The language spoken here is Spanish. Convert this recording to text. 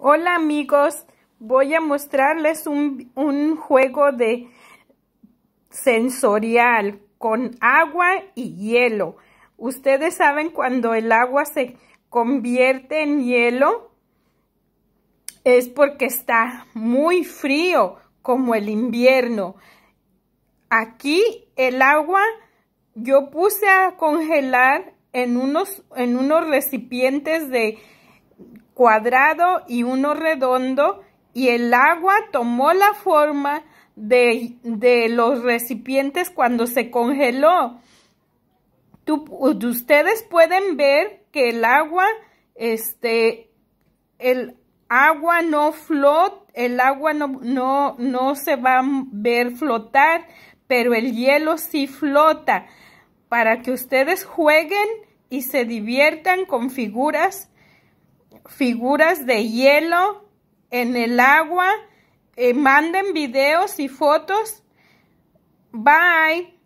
Hola amigos, voy a mostrarles un, juego de sensorial con agua y hielo. Ustedes saben cuando el agua se convierte en hielo es porque está muy frío como el invierno. Aquí el agua yo puse a congelar en unos, en unos recipientes de cuadrado y uno redondo, y el agua tomó la forma de, los recipientes cuando se congeló. ustedes pueden ver que el agua, este, el agua no flota, el agua no, no, no se va a ver flotar, pero el hielo sí flota para que ustedes jueguen y se diviertan con figuras figuras de hielo en el agua. Eh, manden videos y fotos. Bye.